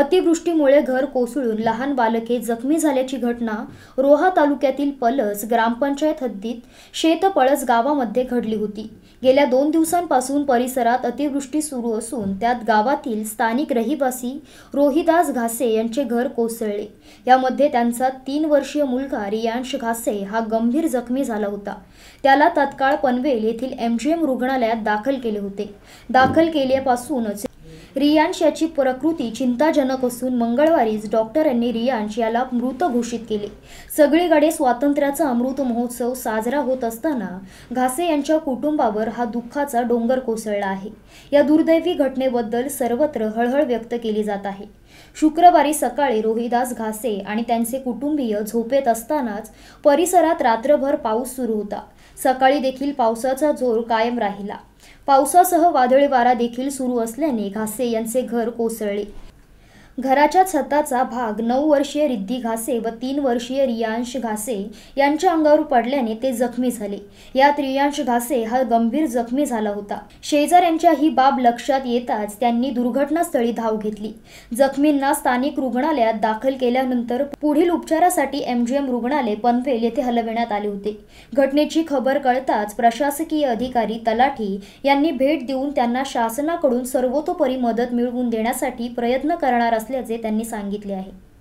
अतिवृष्टीमुळे घर कोसळून लहान बालके जखमी झाल्याची घटना रोहा तालुक्यातील पलस ग्रामपंचायत हद्दीत शेतपळस गावामध्ये घडली होती गेल्या दोन दिवसांपासून परिसरात अतिवृष्टी सुरू असून त्यात गावातील स्थानिक रहिवासी रोहिदास घासे यांचे घर कोसळले यामध्ये त्यांचा तीन वर्षीय मुलगा रियांश घासे हा गंभीर जखमी झाला होता त्याला तत्काळ पनवेल येथील एमजीएम रुग्णालयात दाखल केले होते दाखल केल्यापासूनच रियांश याची प्रकृती चिंताजनक असून मंगळवारीच डॉक्टरांनी रियांश याला मृत घोषित केले सगळीकडे स्वातंत्र्याचा अमृत महोत्सव साजरा होत असताना घासे यांच्या कुटुंबावर हा दुःखाचा डोंगर कोसळला आहे या दुर्दैवी घटनेबद्दल सर्वत्र हळहळ व्यक्त केली जात आहे शुक्रवारी सकाळी रोहिदास घासे आणि त्यांचे कुटुंबीय झोपेत असतानाच परिसरात रात्रभर पाऊस सुरू होता सकाळी देखील पावसाचा जोर कायम राहिला पावसासह वादळी वारा देखील सुरू असल्याने घासे यांचे घर कोसळले घराच्या छताचा भाग नऊ वर्षीय रिद्धी घासे व तीन वर्षीय रियांश घासे यांच्या अंगावर पडल्याने ते जखमी झाले यात रियांश घासे हा गंभीर जखमी झाला होता शेजाऱ्यांच्या ही बाब लक्षात येताच त्यांनी दुर्घटनास्थळी धाव घेतली जखमींना स्थानिक रुग्णालयात दाखल केल्यानंतर पुढील उपचारासाठी एमजीएम रुग्णालय पनवेल येथे हलविण्यात आले होते घटनेची खबर कळताच प्रशासकीय अधिकारी तलाठी यांनी भेट देऊन त्यांना शासनाकडून सर्वतोपरी मदत मिळवून देण्यासाठी प्रयत्न करणार असल्याचे त्यांनी सांगितले आहे